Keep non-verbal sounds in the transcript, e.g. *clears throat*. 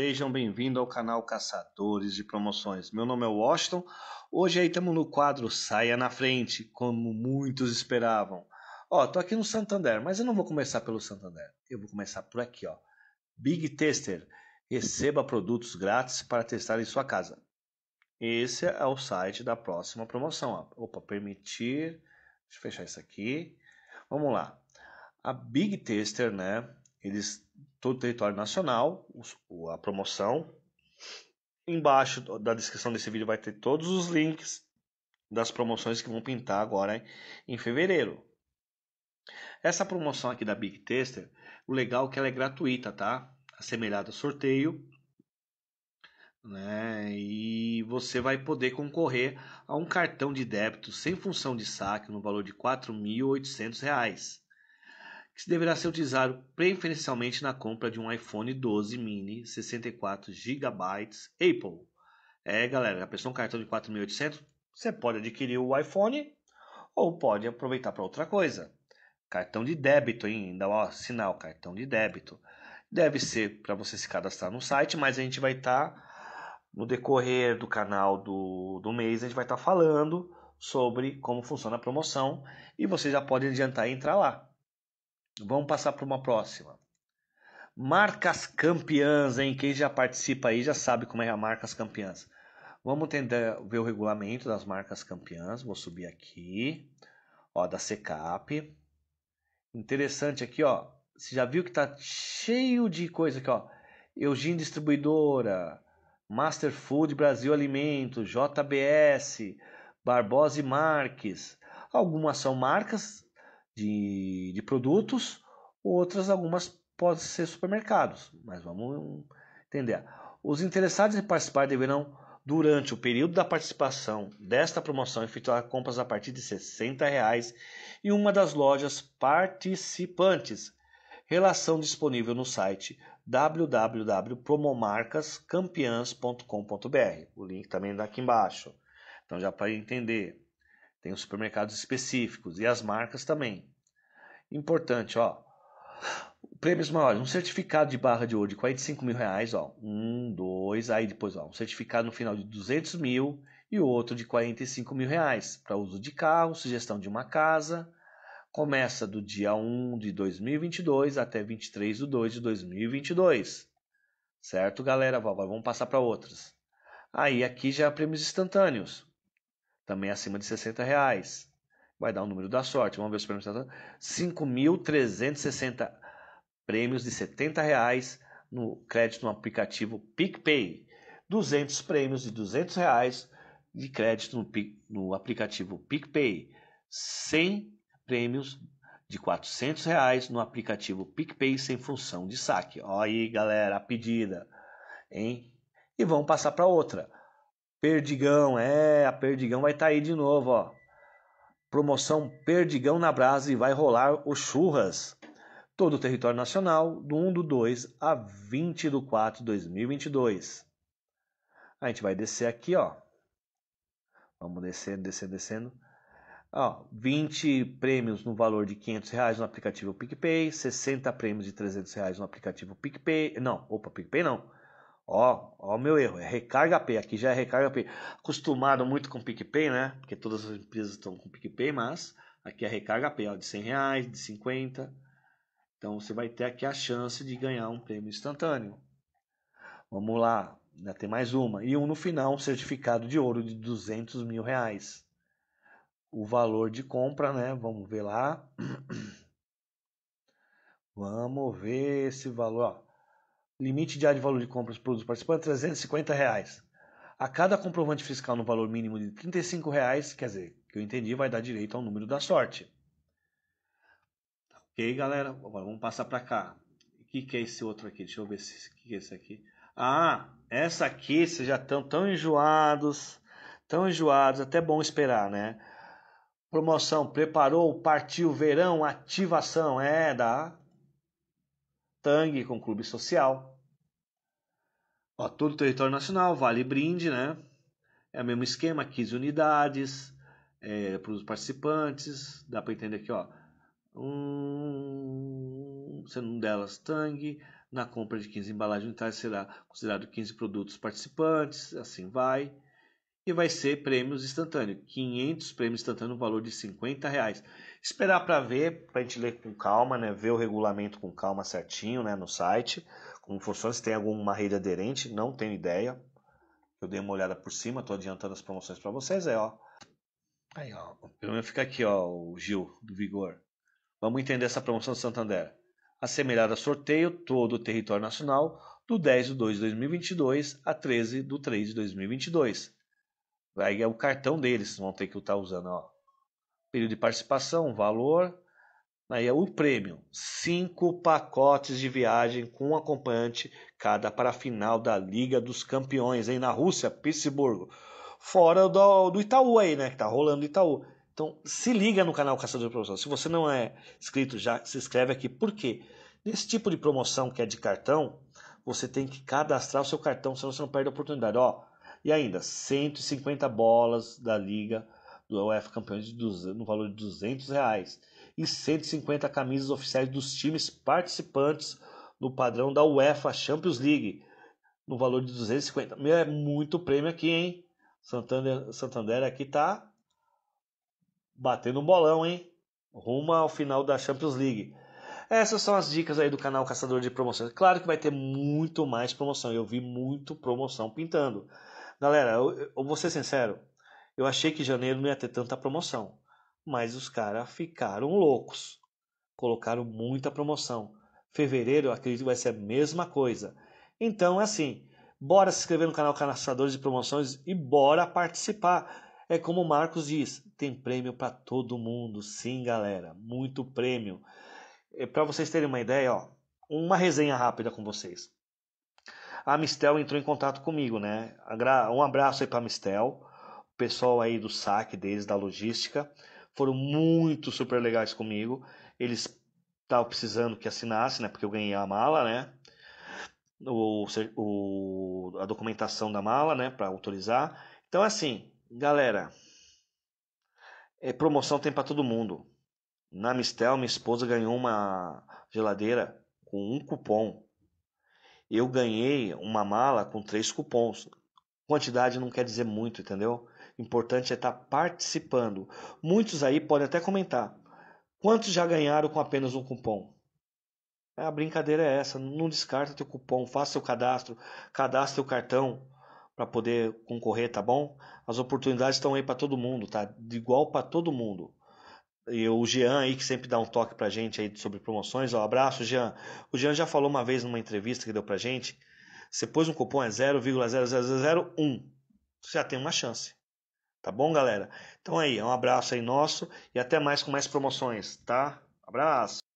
Sejam bem-vindos ao canal Caçadores de Promoções. Meu nome é Washington. Hoje aí estamos no quadro Saia na Frente, como muitos esperavam. Ó, tô aqui no Santander, mas eu não vou começar pelo Santander. Eu vou começar por aqui, ó. Big Tester. Receba produtos grátis para testar em sua casa. Esse é o site da próxima promoção. Ó. Opa, permitir. Deixa eu fechar isso aqui. Vamos lá. A Big Tester, né? Eles todo o território nacional, a promoção. Embaixo da descrição desse vídeo vai ter todos os links das promoções que vão pintar agora em fevereiro. Essa promoção aqui da Big Tester, o legal é que ela é gratuita, tá? Assemelhada ao sorteio. Né? E você vai poder concorrer a um cartão de débito sem função de saque no valor de R$ 4.800 que deverá ser utilizado preferencialmente na compra de um iPhone 12 mini 64 GB Apple. É, galera, a pessoa um cartão de 4.800, você pode adquirir o iPhone ou pode aproveitar para outra coisa. Cartão de débito ainda, ó, sinal, cartão de débito. Deve ser para você se cadastrar no site, mas a gente vai estar tá, no decorrer do canal do, do mês, a gente vai estar tá falando sobre como funciona a promoção e você já pode adiantar e entrar lá. Vamos passar para uma próxima. Marcas campeãs, hein? Quem já participa aí já sabe como é a marcas campeãs. Vamos tentar ver o regulamento das marcas campeãs. Vou subir aqui, ó, da Secap. Interessante aqui, ó. Você já viu que tá cheio de coisa aqui, ó. Eugene Distribuidora, Master Food Brasil Alimentos, JBS, Barbosa e Marques. Algumas são marcas de, de produtos, outras algumas podem ser supermercados, mas vamos entender. Os interessados em participar deverão, durante o período da participação desta promoção, efetuar compras a partir de R$ 60,00 em uma das lojas participantes. Relação disponível no site www.promomarcascampeãs.com.br. O link também está aqui embaixo. Então, já para entender, tem os supermercados específicos e as marcas também importante, ó. Prêmios maiores, um certificado de barra de ouro de 45 mil reais, ó. Um, dois, aí depois, ó, um certificado no final de 200 mil e outro de 45 mil reais para uso de carro, sugestão de uma casa. Começa do dia 1 de 2022 até 23 de 2 de 2022. Certo, galera? Agora vamos passar para outras. Aí aqui já é prêmios instantâneos, também acima de 60 reais vai dar o um número da sorte. Vamos ver os prêmios. 5.360 prêmios de 70 reais no crédito no aplicativo PicPay. 200 prêmios de 200 reais de crédito no, no aplicativo PicPay. 100 prêmios de 400 reais no aplicativo PicPay sem função de saque. Olha aí, galera, a pedida, hein? E vamos passar para outra. Perdigão, é, a Perdigão vai estar tá aí de novo, ó. Promoção Perdigão na Brasa e vai rolar o Churras. Todo o território nacional, do 1 do 2 a 20 do 4 de 2022. A gente vai descer aqui, ó. Vamos descendo, descendo, descendo. Ó, 20 prêmios no valor de 500 reais no aplicativo PicPay, 60 prêmios de 300 reais no aplicativo PicPay. Não, opa, PicPay não. Ó, ó o meu erro, é recarga P, aqui já é recarga P. Acostumado muito com PicPay, né? Porque todas as empresas estão com PicPay, mas aqui é recarga P, ó, de 100 reais, de 50. Então você vai ter aqui a chance de ganhar um prêmio instantâneo. Vamos lá, ainda tem mais uma. E um no final, um certificado de ouro de 200 mil reais. O valor de compra, né? Vamos ver lá. *clears throat* Vamos ver esse valor, ó. Limite diário de valor de compra dos produtos participantes, 350 reais. A cada comprovante fiscal no valor mínimo de 35 reais, quer dizer, que eu entendi, vai dar direito ao número da sorte. Ok, galera? Agora vamos passar para cá. O que, que é esse outro aqui? Deixa eu ver se que, que é esse aqui. Ah, essa aqui, vocês já estão tão enjoados, tão enjoados, até bom esperar, né? Promoção, preparou, partiu, verão, ativação, é da tangue com clube social. Ó, todo o território nacional vale brinde, né? É o mesmo esquema, 15 unidades é, para os participantes. Dá para entender aqui, ó. Um, sendo um delas tangue, na compra de 15 embalagens unitárias será considerado 15 produtos participantes, assim vai. E vai ser prêmios instantâneos, 500 prêmios instantâneos no valor de 50 reais esperar para ver, para a gente ler com calma, né? Ver o regulamento com calma certinho, né? No site, como funciona, se tem alguma rede aderente, não tenho ideia. Eu dei uma olhada por cima, estou adiantando as promoções para vocês, é ó. Aí, ó, pelo menos fica aqui, ó, o Gil do Vigor. Vamos entender essa promoção do Santander. Assemelhada a sorteio todo o território nacional do 10 de 2 de 2022 a 13 de 3 de 2022. Aí é o cartão deles, vão ter que estar tá usando, ó período de participação, valor. Aí é o prêmio: cinco pacotes de viagem com um acompanhante cada para a final da Liga dos Campeões, aí Na Rússia, Pittsburgh. Fora do, do Itaú aí, né? Que tá rolando Itaú. Então, se liga no canal Caçador de Promoção. Se você não é inscrito já, se inscreve aqui. Por quê? Nesse tipo de promoção que é de cartão, você tem que cadastrar o seu cartão, senão você não perde a oportunidade. Ó, e ainda, 150 bolas da Liga do UEFA campeões de no valor de 200 reais e 150 camisas oficiais dos times participantes no padrão da UEFA Champions League no valor de 250. é muito prêmio aqui, hein? Santander, Santander aqui tá batendo um bolão, hein? Rumo ao final da Champions League. Essas são as dicas aí do canal Caçador de Promoções. Claro que vai ter muito mais promoção. Eu vi muito promoção pintando. Galera, eu, eu vou ser sincero. Eu achei que janeiro não ia ter tanta promoção, mas os caras ficaram loucos. Colocaram muita promoção. Fevereiro, eu acredito que vai ser a mesma coisa. Então, é assim, bora se inscrever no canal Canastradores de Promoções e bora participar. É como o Marcos diz, tem prêmio para todo mundo. Sim, galera, muito prêmio. É, para vocês terem uma ideia, ó, uma resenha rápida com vocês. A Mistel entrou em contato comigo, né? Um abraço aí para Mistel pessoal aí do saque deles, da logística, foram muito super legais comigo. Eles estavam precisando que assinasse, né? Porque eu ganhei a mala, né? O, o a documentação da mala, né? Para autorizar. Então, assim, galera, é, promoção tem para todo mundo. Na Mistel, minha esposa ganhou uma geladeira com um cupom. Eu ganhei uma mala com três cupons. Quantidade não quer dizer muito, entendeu? importante é estar tá participando. Muitos aí podem até comentar: quantos já ganharam com apenas um cupom? É, a brincadeira é essa, não descarta teu cupom, faça seu cadastro, cadastre teu cartão para poder concorrer, tá bom? As oportunidades estão aí para todo mundo, tá? De igual para todo mundo. E o Jean aí que sempre dá um toque pra gente aí sobre promoções, ó, abraço Jean. O Jean já falou uma vez numa entrevista que deu pra gente, você pôs um cupom é 0,0001. Você já tem uma chance. Tá bom, galera? Então é aí, um abraço aí nosso e até mais com mais promoções, tá? Abraço!